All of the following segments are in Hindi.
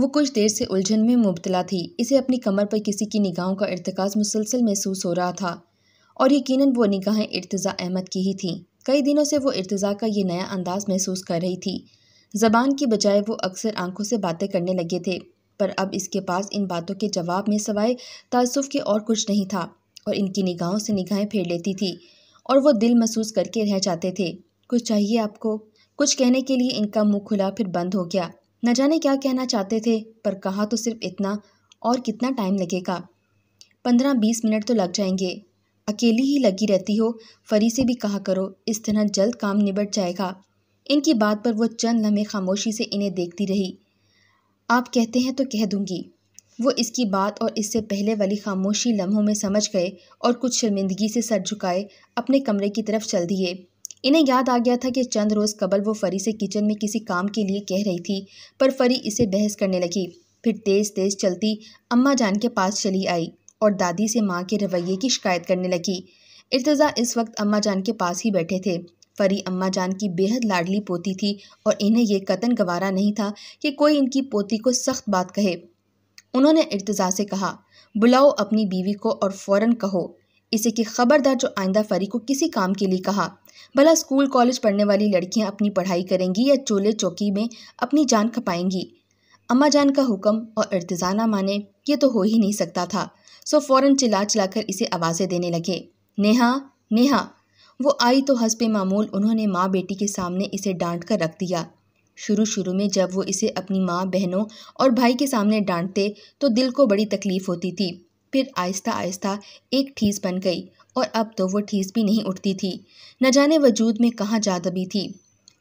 वो कुछ देर से उलझन में मुबतला थी इसे अपनी कमर पर किसी की निगाहों का इरतकाज मुसलसल महसूस हो रहा था और यकीनन वो निगाहें इर्तज़ा अहमद की ही थीं कई दिनों से वो इर्तज़ा का ये नया अंदाज़ महसूस कर रही थी ज़बान की बजाय वो अक्सर आंखों से बातें करने लगे थे पर अब इसके पास इन बातों के जवाब में सवाए तसुफ के और कुछ नहीं था और इनकी निगाहों से निगाहें फेर लेती थी और वो दिल महसूस करके रह जाते थे कुछ चाहिए आपको कुछ कहने के लिए इनका मुंह खुला फिर बंद हो गया न जाने क्या कहना चाहते थे पर कहा तो सिर्फ इतना और कितना टाइम लगेगा पंद्रह बीस मिनट तो लग जाएंगे अकेली ही लगी रहती हो फरी से भी कहा करो इस तरह जल्द काम निबट जाएगा इनकी बात पर वो चंद लम्हे खामोशी से इन्हें देखती रही आप कहते हैं तो कह दूंगी वो इसकी बात और इससे पहले वाली खामोशी लम्हों में समझ गए और कुछ शर्मिंदगी से सर झुकाए अपने कमरे की तरफ चल दिए इन्हें याद आ गया था कि चंद रोज़ कबल वो फ़री से किचन में किसी काम के लिए कह रही थी पर फ़री इसे बहस करने लगी फिर तेज़ तेज़ चलती अम्मा जान के पास चली आई और दादी से माँ के रवैये की शिकायत करने लगी इर्तज़ा इस वक्त अम्मा जान के पास ही बैठे थे फरी अम्मा जान की बेहद लाडली पोती थी और इन्हें यह कतन गवारा नहीं था कि कोई इनकी पोती को सख्त बात कहे उन्होंने इर्तज़ा से कहा बुलाओ अपनी बीवी को और फ़ौर कहो इसे कि खबरदार जो आइंदा फरी को किसी काम के लिए कहा भला स्कूल कॉलेज पढ़ने वाली लड़कियां अपनी पढ़ाई करेंगी या चोले चौकी में अपनी जान खपाएंगी अम्मा जान का हुक्म और अर्तजाना माने ये तो हो ही नहीं सकता था सो फ़ौरन चिल्ला चिलाकर इसे आवाज़ें देने लगे नेहा नेहा वो आई तो हंस पे मामूल उन्होंने माँ बेटी के सामने इसे डांट कर रख दिया शुरू शुरू में जब वो इसे अपनी माँ बहनों और भाई के सामने डांटते तो दिल को बड़ी तकलीफ़ होती थी फिर आहिस्ता आहिस्ता एक ठीस बन गई और अब तो वो ठीस भी नहीं उठती थी न जाने वजूद में कहाँ जा दबी थी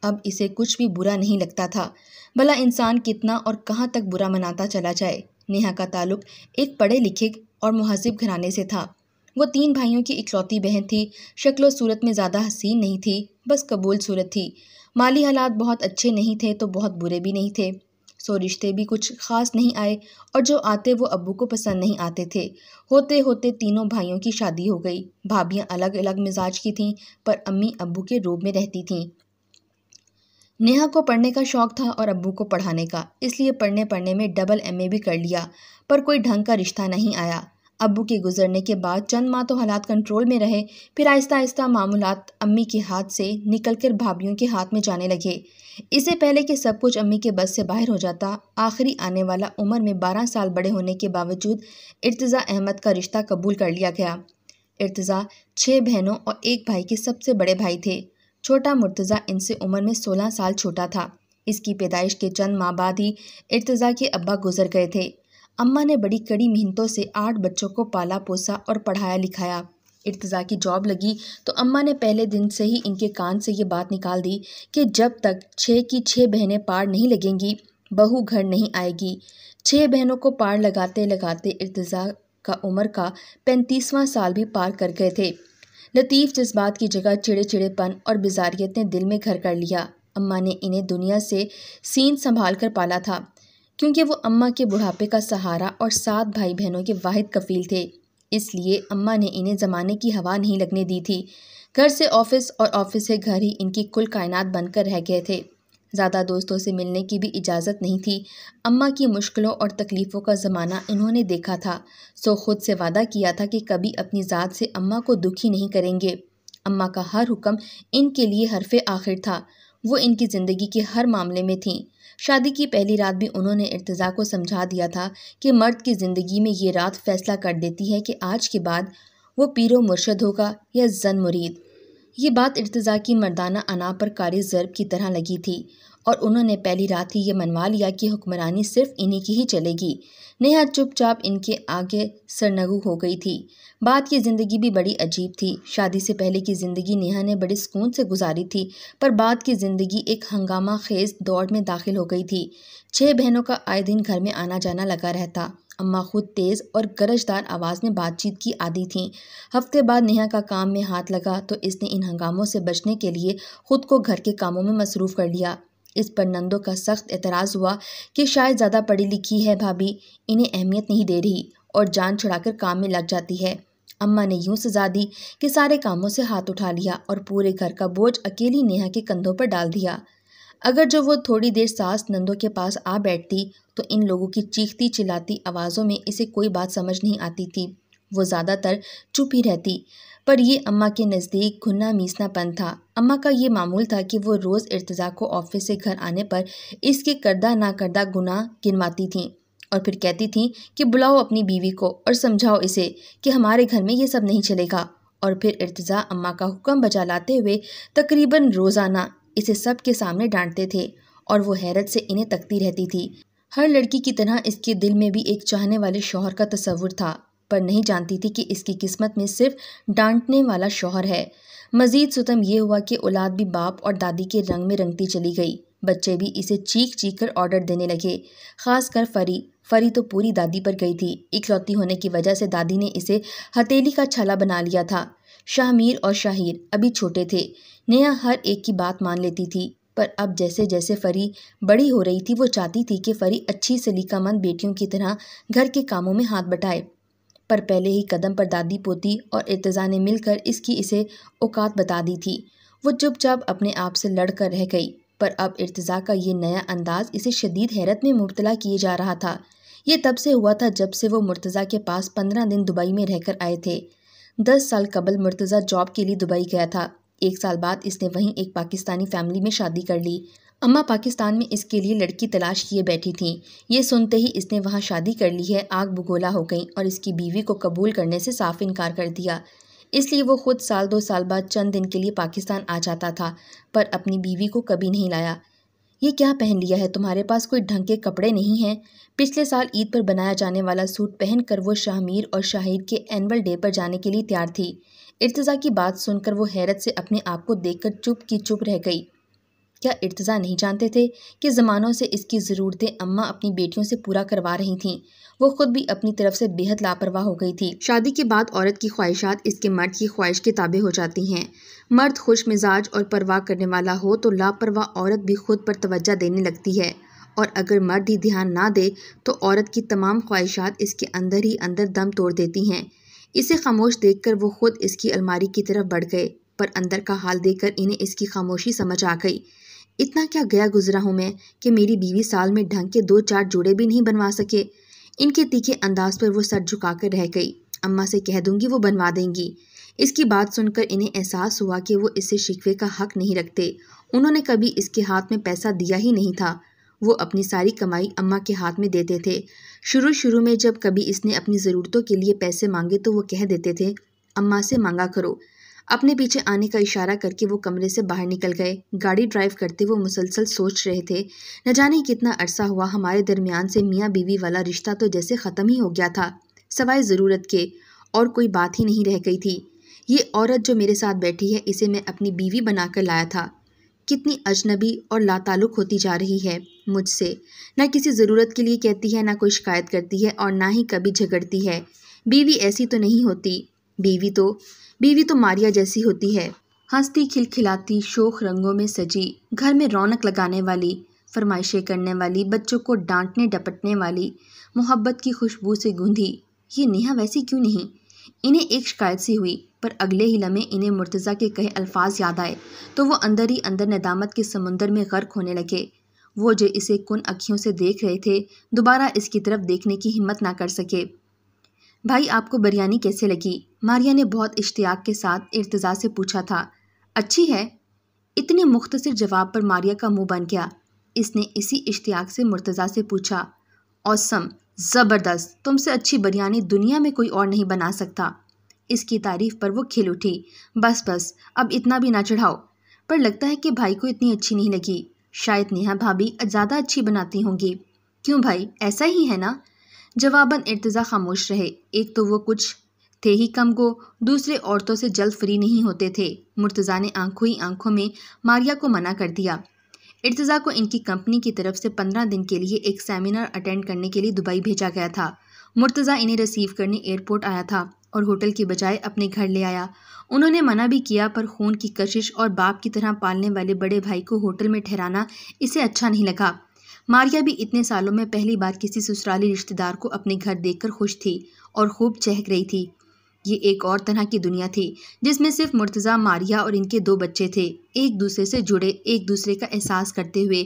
अब इसे कुछ भी बुरा नहीं लगता था भला इंसान कितना और कहाँ तक बुरा मनाता चला जाए नेहा का ताल्लुक एक पढ़े लिखे और महसिब घराने से था वो तीन भाइयों की इकलौती बहन थी शक्ल सूरत में ज़्यादा हसीन नहीं थी बस कबूल सूरत थी माली हालात बहुत अच्छे नहीं थे तो बहुत बुरे भी नहीं थे सो रिश्ते भी कुछ खास नहीं आए और जो आते वो अबू को पसंद नहीं आते थे होते होते तीनों भाइयों की शादी हो गई भाभियाँ अलग अलग मिजाज की थीं पर अम्मी अबू के रूप में रहती थीं नेहा को पढ़ने का शौक़ था और अब्बू को पढ़ाने का इसलिए पढ़ने पढ़ने में डबल एमए भी कर लिया पर कोई ढंग का रिश्ता नहीं आया अबू के गुजरने के बाद चंद माह तो हालात कंट्रोल में रहे फिर आहिस्ता आहिस्ता मामूल अम्मी के हाथ से निकल कर भाभीियों के हाथ में जाने लगे इससे पहले कि सब कुछ अम्मी के बस से बाहर हो जाता आखिरी आने वाला उम्र में बारह साल बड़े होने के बावजूद इर्तज़ा अहमद का रिश्ता कबूल कर लिया गया इर्तज़ा छः बहनों और एक भाई के सबसे बड़े भाई थे छोटा मुर्तज़ा इनसे उम्र में सोलह साल छोटा था इसकी पैदाइश के चंद माह बाद ही इर्तज़ा के अब्बा गुजर गए थे अम्मा ने बड़ी कड़ी मेहनतों से आठ बच्चों को पाला पोसा और पढ़ाया लिखाया इर्तज़ा की जॉब लगी तो अम्मा ने पहले दिन से ही इनके कान से ये बात निकाल दी कि जब तक छः की छः बहनें पार नहीं लगेंगी बहू घर नहीं आएगी छः बहनों को पार लगाते लगाते इर्तज़ा का उम्र का पैंतीसवां साल भी पार कर गए थे लतीफ़ जज्बात की जगह चिड़े चिड़ेपन और बिजारियत ने दिल में घर कर लिया अम्मा ने इन्हें दुनिया से सीन संभाल कर पाला था क्योंकि वो अम्मा के बुढ़ापे का सहारा और सात भाई बहनों के वाहिद कफील थे इसलिए अम्मा ने इन्हें ज़माने की हवा नहीं लगने दी थी घर से ऑफिस और ऑफिस से घर ही इनकी कुल कायनात बनकर रह गए थे ज़्यादा दोस्तों से मिलने की भी इजाज़त नहीं थी अम्मा की मुश्किलों और तकलीफ़ों का ज़माना इन्होंने देखा था सो खुद से वादा किया था कि कभी अपनी ज़ात से अम्मा को दुखी नहीं करेंगे अम्मा का हर हुक्म इनके लिए हरफ आखिर था वो इनकी ज़िंदगी के हर मामले में थीं शादी की पहली रात भी उन्होंने इर्तज़ा को समझा दिया था कि मर्द की ज़िंदगी में ये रात फैसला कर देती है कि आज के बाद वो पीरो मुर्शद होगा या जन मुरीद ये बात इर्तज़ा की मर्दाना अना पर कारी ज़रब की तरह लगी थी और उन्होंने पहली रात ही ये मनवा लिया कि हुक्मरानी सिर्फ इन्हीं की ही चलेगी नेहा चुपचाप इनके आगे सरनगु हो गई थी बाद की ज़िंदगी भी बड़ी अजीब थी शादी से पहले की ज़िंदगी नेहा ने बड़े सुकून से गुजारी थी पर बाद की ज़िंदगी एक हंगामा खेज दौड़ में दाखिल हो गई थी छः बहनों का आए दिन घर में आना जाना लगा रहता अम्मा खुद तेज़ और गरजदार आवाज़ में बातचीत की आदि थीं हफ्ते बाद नेहा का काम में हाथ लगा तो इसने इन हंगामों से बचने के लिए ख़ुद को घर के कामों में मसरूफ़ कर लिया इस पर नंदो का सख्त एतराज़ हुआ कि शायद ज़्यादा पढ़ी लिखी है भाभी इन्हें अहमियत नहीं दे रही और जान छुड़ाकर काम में लग जाती है अम्मा ने यूं सजा दी कि सारे कामों से हाथ उठा लिया और पूरे घर का बोझ अकेली नेहा के कंधों पर डाल दिया अगर जो वो थोड़ी देर सास नंदो के पास आ बैठती तो इन लोगों की चीखती चिल्लाती आवाज़ों में इसे कोई बात समझ नहीं आती थी वो ज़्यादातर चुप ही रहती पर यह अम्मा के नज़दीक घुना मीसनापन था अम्मा का ये मामूल था कि वो रोज़ इर्तज़ा को ऑफिस से घर आने पर इसके करदा ना करदा गुनाह गिनवाती थीं और फिर कहती थीं कि बुलाओ अपनी बीवी को और समझाओ इसे कि हमारे घर में ये सब नहीं चलेगा और फिर इर्तज़ा अम्मा का हुक्म बजा लाते हुए तकरीबन रोज़ाना इसे सब के सामने डांटते थे और वो हैरत से इन्हें तकती रहती थी हर लड़की की तरह इसके दिल में भी एक चाहने वाले शोहर का तस्वुर था पर नहीं जानती थी कि इसकी किस्मत में सिर्फ डांटने वाला शौहर है मज़ीद सुतम यह हुआ कि औलाद भी बाप और दादी के रंग में रंगती चली गई बच्चे भी इसे चीख चीख कर ऑर्डर देने लगे खासकर फरी फरी तो पूरी दादी पर गई थी इकलौती होने की वजह से दादी ने इसे हथेली का छला बना लिया था शाहमीर और शाहिर अभी छोटे थे नेहा हर एक की बात मान लेती थी पर अब जैसे जैसे फरी बड़ी हो रही थी वो चाहती थी कि फरी अच्छी सलीकामंद बेटियों की तरह घर के कामों में हाथ बटाए पर पहले ही कदम पर दादी पोती और इर्तज़ा ने मिलकर इसकी इसे औकात बता दी थी वो चुपचाप अपने आप से लड़ कर रह गई पर अब इर्तज़ा का ये नया अंदाज़ इसे शदीद हैरत में मुबतला किए जा रहा था ये तब से हुआ था जब से वो मुर्तज़ा के पास पंद्रह दिन दुबई में रहकर आए थे दस साल कबल मुर्तज़ा जॉब के लिए दुबई गया था एक साल बाद इसने वहीं एक पाकिस्तानी फैमिली में शादी कर ली अम्मा पाकिस्तान में इसके लिए लड़की तलाश किए बैठी थीं ये सुनते ही इसने वहाँ शादी कर ली है आग भुगोला हो गई और इसकी बीवी को कबूल करने से साफ इनकार कर दिया इसलिए वो खुद साल दो साल बाद चंद दिन के लिए पाकिस्तान आ जाता था पर अपनी बीवी को कभी नहीं लाया ये क्या पहन लिया है तुम्हारे पास कोई ढंग के कपड़े नहीं हैं पिछले साल ईद पर बनाया जाने वाला सूट पहन कर वो शाहमीर और शाहिद के एनअल डे पर जाने के लिए तैयार थी इर्तज़ा की बात सुनकर वो हैरत से अपने आप को देखकर चुप की चुप रह गई क्या इर्तज़ा नहीं जानते थे कि ज़मानों से इसकी ज़रूरतें अम्मा अपनी बेटियों से पूरा करवा रही थीं वो खुद भी अपनी तरफ से बेहद लापरवाह हो गई थी शादी के बाद औरत की ख्वाहिशात इसके मर्द की ख्वाहिश के ताबे हो जाती हैं मर्द खुश मिजाज और परवाह करने वाला हो तो लापरवाह औरत भी खुद पर तवज्जा देने लगती है और अगर मर्द ही ध्यान ना दे तो औरत की तमाम ख्वाहिशात इसके अंदर ही अंदर दम तोड़ देती हैं इसे खामोश देखकर वो खुद इसकी अलमारी की तरफ बढ़ गए पर अंदर का हाल देखकर इन्हें इसकी खामोशी समझ आ गई इतना क्या गया गुजरा हूँ मैं कि मेरी बीवी साल में ढंग के दो चार जोड़े भी नहीं बनवा सके इनके तीखे अंदाज पर वो सर झुकाकर रह गई अम्मा से कह दूंगी वो बनवा देंगी इसकी बात सुनकर इन्हें एहसास हुआ कि वो इसे शिकवे का हक नहीं रखते उन्होंने कभी इसके हाथ में पैसा दिया ही नहीं था वो अपनी सारी कमाई अम्मा के हाथ में देते थे शुरू शुरू में जब कभी इसने अपनी ज़रूरतों के लिए पैसे मांगे तो वो कह देते थे अम्मा से मांगा करो अपने पीछे आने का इशारा करके वो कमरे से बाहर निकल गए गाड़ी ड्राइव करते वो मुसलसल सोच रहे थे न जाने कितना अरसा हुआ हमारे दरमियान से मियाँ बीवी वाला रिश्ता तो जैसे ख़त्म ही हो गया था सवाए ज़रूरत के और कोई बात ही नहीं रह गई थी ये औरत जो मेरे साथ बैठी है इसे मैं अपनी बीवी बनाकर लाया था कितनी अजनबी और लातालुक होती जा रही है मुझसे ना किसी ज़रूरत के लिए कहती है ना कोई शिकायत करती है और ना ही कभी झगड़ती है बीवी ऐसी तो नहीं होती बीवी तो बीवी तो मारिया जैसी होती है हंसती खिलखिलाती शोख रंगों में सजी घर में रौनक लगाने वाली फरमाइशें करने वाली बच्चों को डांटने डपटने वाली मोहब्बत की खुशबू से गूंधी ये नेहा वैसी क्यों नहीं इन्हें एक शिकायत सी हुई पर अगले ही लम्हे इन्हें मुर्तज़ा के कहे अल्फाज याद आए तो वो अंदर ही अंदर नदामत के समुंदर में गर्क होने लगे वो जो इसे कुन अखियों से देख रहे थे दोबारा इसकी तरफ देखने की हिम्मत ना कर सके भाई आपको बिरयानी कैसे लगी मारिया ने बहुत इश्तियाक के साथ इर्तज़ा से पूछा था अच्छी है इतने मुख्तसर जवाब पर मारिया का मुंह बन गया इसने इसी इश्तियाक से मुर्तज़ा से पूछा औसम ज़बरदस्त तुमसे अच्छी बिरयानी दुनिया में कोई और नहीं बना सकता इसकी तारीफ पर वो खिल उठी बस बस अब इतना भी ना चढ़ाओ पर लगता है कि भाई को इतनी अच्छी नहीं लगी शायद नेहा भाभी ज़्यादा अच्छी बनाती होंगी क्यों भाई ऐसा ही है ना जवाबन इर्तज़ा खामोश रहे एक तो वो कुछ थे ही कम को दूसरे औरतों से जल्द फ्री नहीं होते थे मुर्तज़ा ने आंखों ही आंखों में मारिया को मना कर दिया इर्तज़ा को इनकी कंपनी की तरफ से पंद्रह दिन के लिए एक सेमिनार अटेंड करने के लिए दुबई भेजा गया था मुर्तज़ा इन्हें रिसीव करने एयरपोर्ट आया था और होटल के बजाय अपने घर ले आया उन्होंने मना भी किया पर खून की कशिश और बाप की तरह पालने वाले बड़े भाई को होटल में ठहराना इसे अच्छा नहीं लगा मारिया भी इतने सालों में पहली बार किसी ससुराली रिश्तेदार को अपने घर देखकर खुश थी और खूब चहक रही थी ये एक और तरह की दुनिया थी जिसमें सिर्फ मुर्तज़ा मारिया और इनके दो बच्चे थे एक दूसरे से जुड़े एक दूसरे का एहसास करते हुए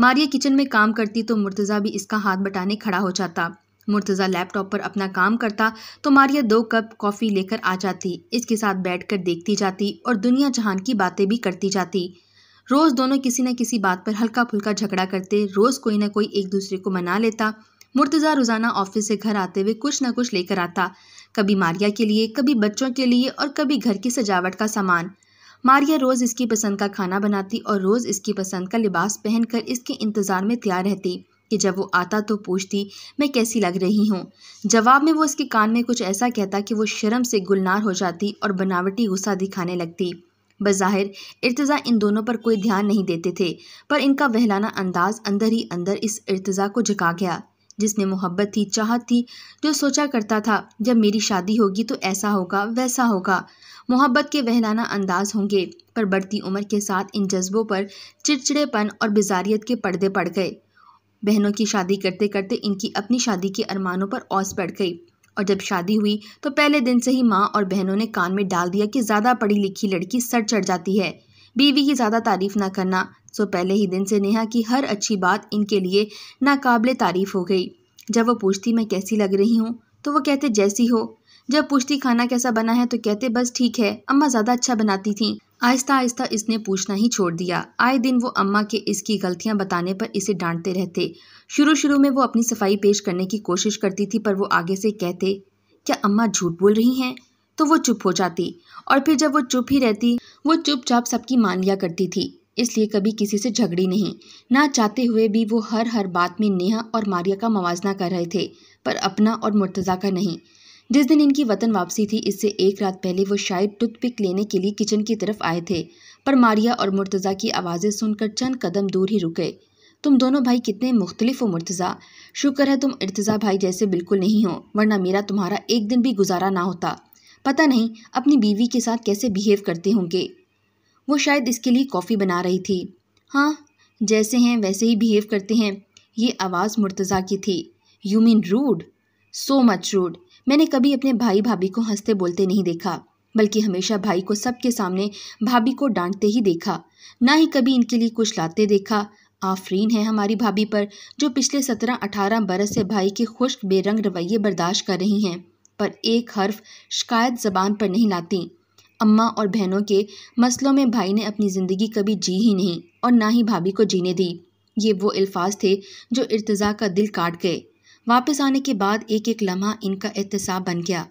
मारिया किचन में काम करती तो मुर्तज़ा भी इसका हाथ बटाने खड़ा हो जाता मुर्तज़ा लैपटॉप पर अपना काम करता तो मारिया दो कप कॉफ़ी लेकर आ जाती इसके साथ बैठकर देखती जाती और दुनिया जहान की बातें भी करती जाती रोज़ दोनों किसी न किसी बात पर हल्का फुल्का झगड़ा करते रोज़ कोई ना कोई एक दूसरे को मना लेता मुर्तज़ा रोज़ाना ऑफिस से घर आते हुए कुछ ना कुछ लेकर आता कभी मारिया के लिए कभी बच्चों के लिए और कभी घर की सजावट का सामान मारिया रोज़ इसकी पसंद का खाना बनाती और रोज़ इसकी पसंद का लिबास पहनकर इसके इंतज़ार में तैयार रहती कि जब वो आता तो पूछती मैं कैसी लग रही हूँ जवाब में वो इसके कान में कुछ ऐसा कहता कि वो शर्म से गुलनार हो जाती और बनावटी गुस्सा दिखाने लगती बज़ाहिर इर्तज़ा इन दोनों पर कोई ध्यान नहीं देते थे पर इनका वहलाना अंदाज़ अंदर ही अंदर इस इर्तज़ा को झका गया जिसमें मोहब्बत थी चाहत थी जो सोचा करता था जब मेरी शादी होगी तो ऐसा होगा वैसा होगा मोहब्बत के वहलाना अंदाज होंगे पर बढ़ती उम्र के साथ इन जज्बों पर चिड़चिड़ेपन और बिजारियत के पर्दे पड़ गए बहनों की शादी करते करते इनकी अपनी शादी के अरमानों पर औस पड़ गई और जब शादी हुई तो पहले दिन से ही माँ और बहनों ने कान में डाल दिया कि ज़्यादा पढ़ी लिखी लड़की सर चढ़ जाती है बीवी की ज़्यादा तारीफ़ ना करना सो पहले ही दिन से नेहा की हर अच्छी बात इनके लिए नाकबले तारीफ़ हो गई जब वो पूछती मैं कैसी लग रही हूँ तो वो कहते जैसी हो जब पूछती खाना कैसा बना है तो कहते बस ठीक है अम्मा ज़्यादा अच्छा बनाती थी आहिस्ता आहिस्ता इसने पूछना ही छोड़ दिया आए दिन वो अम्मा के इसकी गलतियाँ बताने पर इसे डांटते रहते शुरू शुरू में वो अपनी सफाई पेश करने की कोशिश करती थी पर वो आगे से कहते क्या अम्मा झूठ बोल रही हैं तो वो चुप हो जाती और फिर जब वो चुप ही रहती वो चुपचाप सबकी मान लिया करती थी इसलिए कभी किसी से झगड़ी नहीं ना चाहते हुए भी वो हर हर बात में नेहा और मारिया का मवाजना कर रहे थे पर अपना और मुर्तज़ा का नहीं जिस दिन इनकी वतन वापसी थी इससे एक रात पहले वो शायद टूथपिक लेने के लिए किचन की तरफ आए थे पर मारिया और मुर्तज़ा की आवाज़ें सुनकर चंद कदम दूर ही रुके तुम दोनों भाई कितने मुख्तलिफ हो मुर्तज़ा शुक्र है तुम इर्तज़ा भाई जैसे बिल्कुल नहीं हो वरना मेरा तुम्हारा एक दिन भी गुजारा ना होता पता नहीं अपनी बीवी के साथ कैसे बिहेव करते होंगे वो शायद इसके लिए कॉफ़ी बना रही थी हाँ जैसे हैं वैसे ही बिहेव करते हैं ये आवाज़ मुर्तज़ा की थी you mean rude so much rude मैंने कभी अपने भाई भाभी को हंसते बोलते नहीं देखा बल्कि हमेशा भाई को सबके सामने भाभी को डांटते ही देखा ना ही कभी इनके लिए कुछ लाते देखा आफरीन है हमारी भाभी पर जो पिछले सत्रह अठारह बरस से भाई के खुश्क बेरंग रवैये बर्दाश्त कर रही हैं पर एक हर्फ शिकायत ज़बान पर नहीं लाती अम्मा और बहनों के मसलों में भाई ने अपनी ज़िंदगी कभी जी ही नहीं और ना ही भाभी को जीने दी ये वो अल्फाज थे जो इर्तज़ा का दिल काट गए वापस आने के बाद एक एक लम्हा इनका एहतसाब बन गया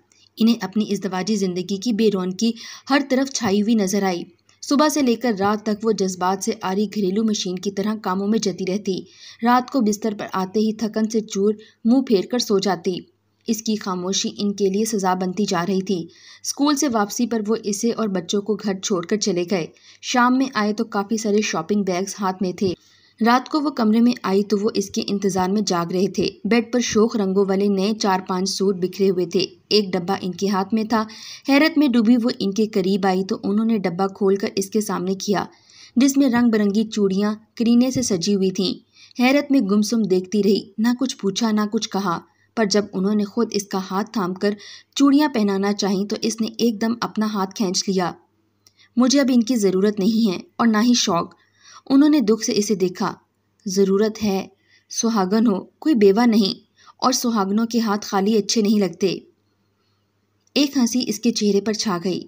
इन्हें अपनी इस दवाजी ज़िंदगी की बेरौनकी हर तरफ छाई हुई नज़र आई सुबह से लेकर रात तक वो जज्बात से आ रही घरेलू मशीन की तरह कामों में जती रहती रात को बिस्तर पर आते ही थकन से चूर मुंह फेर कर सो जाती इसकी खामोशी इनके लिए सज़ा बनती जा रही थी स्कूल से वापसी पर वो इसे और बच्चों को घर छोड़कर चले गए शाम में आए तो काफ़ी सारे शॉपिंग बैग्स हाथ में थे रात को वो कमरे में आई तो वो इसके इंतजार में जाग रहे थे बेड पर शोक रंगों वाले नए चार पांच सूट बिखरे हुए थे एक डब्बा इनके हाथ में था हैरत में डूबी वो इनके करीब आई तो उन्होंने डब्बा खोलकर इसके सामने किया जिसमें रंग बिरंगी चूड़ियाँ करीने से सजी हुई थीं हैरत में गुमसुम देखती रही ना कुछ पूछा ना कुछ कहा पर जब उन्होंने खुद इसका हाथ थाम कर चूड़ियाँ पहनाना चाहीं तो इसने एकदम अपना हाथ खींच लिया मुझे अब इनकी ज़रूरत नहीं है और ना ही शौक़ उन्होंने दुख से इसे देखा ज़रूरत है सुहागन हो कोई बेवा नहीं और सुहागनों के हाथ खाली अच्छे नहीं लगते एक हंसी इसके चेहरे पर छा गई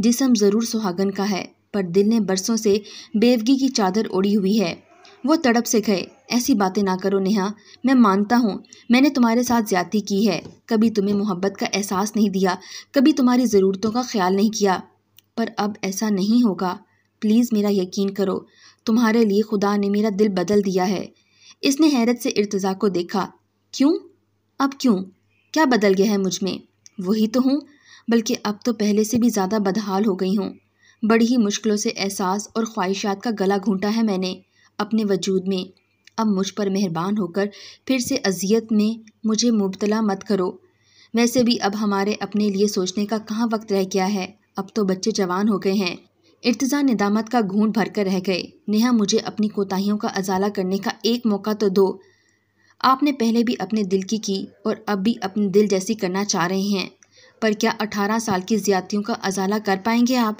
जिसम ज़रूर सुहागन का है पर दिल ने बरसों से बेवगी की चादर ओढ़ी हुई है वो तड़प से गए ऐसी बातें ना करो नेहा मैं मानता हूँ मैंने तुम्हारे साथ ज्यादती की है कभी तुम्हें मोहब्बत का एहसास नहीं दिया कभी तुम्हारी ज़रूरतों का ख्याल नहीं किया पर अब ऐसा नहीं होगा प्लीज़ मेरा यकीन करो तुम्हारे लिए खुदा ने मेरा दिल बदल दिया है इसने हैरत से इर्तज़ा को देखा क्यों अब क्यों क्या बदल गया है मुझ में वही तो हूँ बल्कि अब तो पहले से भी ज़्यादा बदहाल हो गई हूँ बड़ी ही मुश्किलों से एहसास और ख्वाहिशात का गला घूंटा है मैंने अपने वजूद में अब मुझ पर मेहरबान होकर फिर से अजियत में मुझे मुबतला मत करो वैसे भी अब हमारे अपने लिए सोचने का कहाँ वक्त रह गया है अब तो बच्चे जवान हो गए हैं इर्तज़ा निदामत का घूंट भर कर रह गए नेहा मुझे अपनी कोताहियों का अजाला करने का एक मौका तो दो आपने पहले भी अपने दिल की की और अब भी अपने दिल जैसी करना चाह रहे हैं पर क्या अठारह साल की ज्यादतियों का अजाला कर पाएंगे आप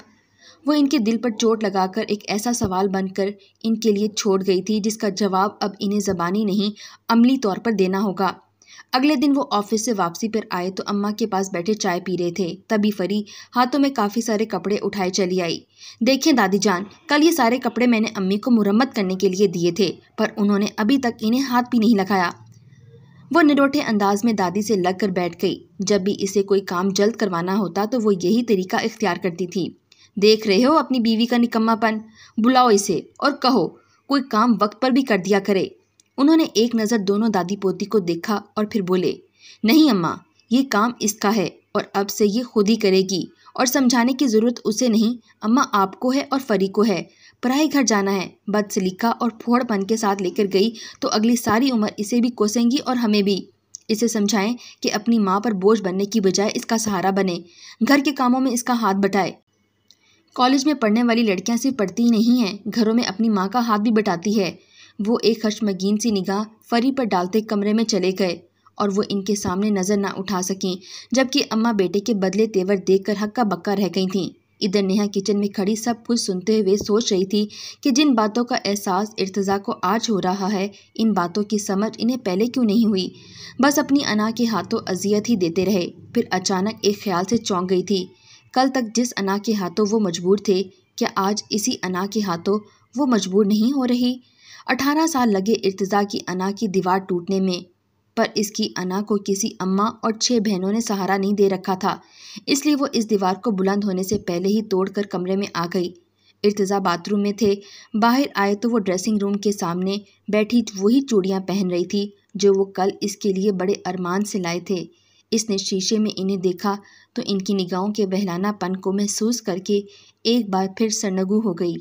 वो इनके दिल पर चोट लगाकर एक ऐसा सवाल बनकर इनके लिए छोड़ गई थी जिसका जवाब अब इन्हें ज़बानी नहीं अमली तौर पर देना होगा अगले दिन वो ऑफिस से वापसी पर आए तो अम्मा के पास बैठे चाय पी रहे थे तभी फरी हाथों में काफ़ी सारे कपड़े उठाए चली आई देखें दादी जान कल ये सारे कपड़े मैंने अम्मी को मुरम्मत करने के लिए दिए थे पर उन्होंने अभी तक इन्हें हाथ भी नहीं लगाया वो निरोठे अंदाज में दादी से लग कर बैठ गई जब भी इसे कोई काम जल्द करवाना होता तो वो यही तरीका इख्तियार करती थी देख रहे हो अपनी बीवी का निकम्मापन बुलाओ इसे और कहो कोई काम वक्त पर भी कर दिया करे उन्होंने एक नज़र दोनों दादी पोती को देखा और फिर बोले नहीं अम्मा ये काम इसका है और अब से ये खुद ही करेगी और समझाने की ज़रूरत उसे नहीं अम्मा आपको है और फरी को है पढ़ाई घर जाना है बद से लिखा और फोड़पन के साथ लेकर गई तो अगली सारी उम्र इसे भी कोसेंगी और हमें भी इसे समझाएं कि अपनी माँ पर बोझ बनने की बजाय इसका सहारा बने घर के कामों में इसका हाथ बटाए कॉलेज में पढ़ने वाली लड़कियाँ सिर्फ पढ़ती ही नहीं हैं घरों में अपनी माँ का हाथ भी बटाती है वो एक हशमगीन सी निगाह फरी पर डालते कमरे में चले गए और वो इनके सामने नज़र ना उठा सकें जबकि अम्मा बेटे के बदले तेवर देखकर हक्का बक्का रह गई थीं इधर नेहा किचन में खड़ी सब कुछ सुनते हुए सोच रही थी कि जिन बातों का एहसास इर्तज़ा को आज हो रहा है इन बातों की समझ इन्हें पहले क्यों नहीं हुई बस अपनी अना के हाथों अजियत ही देते रहे फिर अचानक एक ख्याल से चौंक गई थी कल तक जिस अना के हाथों वो मजबूर थे क्या आज इसी अना के हाथों वो मजबूर नहीं हो रही 18 साल लगे इर्तज़ा की अना की दीवार टूटने में पर इसकी अना को किसी अम्मा और छः बहनों ने सहारा नहीं दे रखा था इसलिए वो इस दीवार को बुलंद होने से पहले ही तोड़कर कमरे में आ गई इर्तज़ा बाथरूम में थे बाहर आए तो वो ड्रेसिंग रूम के सामने बैठी वही चूड़ियाँ पहन रही थी जो वो कल इसके लिए बड़े अरमान से लाए थे इसने शीशे में इन्हें देखा तो इनकी निगाहों के बहलानापन को महसूस करके एक बार फिर सरनगु हो गई